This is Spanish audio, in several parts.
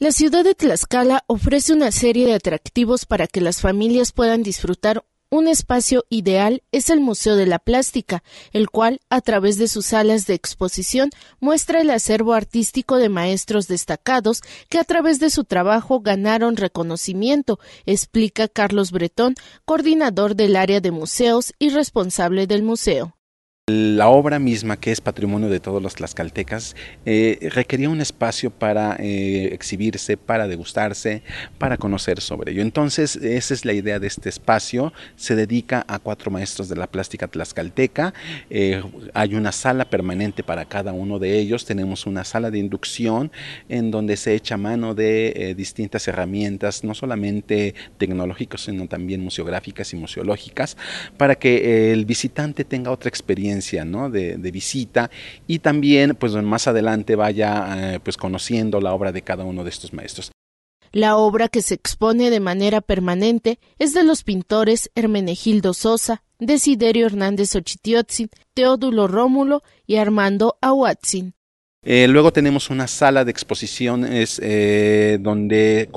La ciudad de Tlaxcala ofrece una serie de atractivos para que las familias puedan disfrutar un espacio ideal es el Museo de la Plástica, el cual, a través de sus salas de exposición, muestra el acervo artístico de maestros destacados que a través de su trabajo ganaron reconocimiento, explica Carlos Bretón, coordinador del área de museos y responsable del museo. La obra misma, que es patrimonio de todos los tlaxcaltecas, eh, requería un espacio para eh, exhibirse, para degustarse, para conocer sobre ello. Entonces, esa es la idea de este espacio. Se dedica a cuatro maestros de la plástica tlaxcalteca. Eh, hay una sala permanente para cada uno de ellos. Tenemos una sala de inducción en donde se echa mano de distintas herramientas, no solamente tecnológicas, sino también museográficas y museológicas, para que el visitante tenga otra experiencia de, visita y también, pues más adelante vaya, eh, pues conociendo la obra de cada uno de estos maestros. La obra que se expone de manera permanente es de los pintores Hermenegildo Sosa, Desiderio Hernández Ochitiotzin, Teódulo Rómulo y Armando Aguatzin. Eh, luego tenemos una sala de exposiciones eh, donde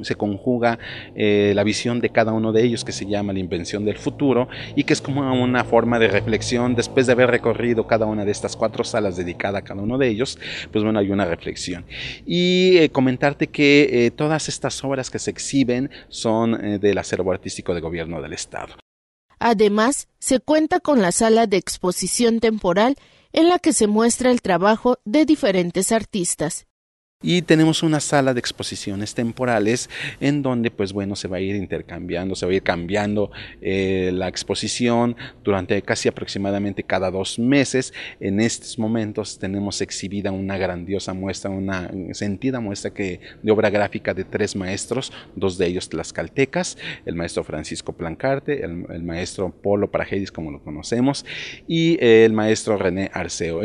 se conjuga eh, la visión de cada uno de ellos que se llama la invención del futuro y que es como una forma de reflexión después de haber recorrido cada una de estas cuatro salas dedicada a cada uno de ellos, pues bueno, hay una reflexión. Y comentarte que todas estas obras que se exhiben son del acervo artístico de gobierno del estado. Además, se cuenta con la sala de exposición temporal en la que se muestra el trabajo de diferentes artistas y tenemos una sala de exposiciones temporales en donde pues bueno se va a ir intercambiando, se va a ir cambiando eh, la exposición durante casi aproximadamente cada dos meses. En estos momentos tenemos exhibida una grandiosa muestra, una sentida muestra que, de obra gráfica de tres maestros, dos de ellos tlaxcaltecas, el maestro Francisco Plancarte, el, maestro Polo Parajedis como lo conocemos y eh, el maestro René Arceo.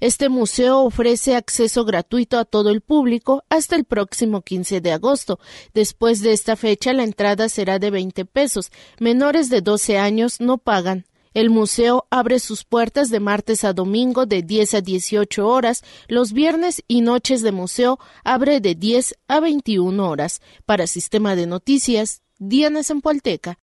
Este museo ofrece acceso gratuito a todo el público hasta el próximo 15 de agosto. Después de esta fecha la entrada será de 20 pesos. Menores de 12 años no pagan. El museo abre sus puertas de martes a domingo de 10 a 18 horas, los viernes y noches de museo abre de 10 a 21 horas. Para Sistema de Noticias, Diana Zampualteca.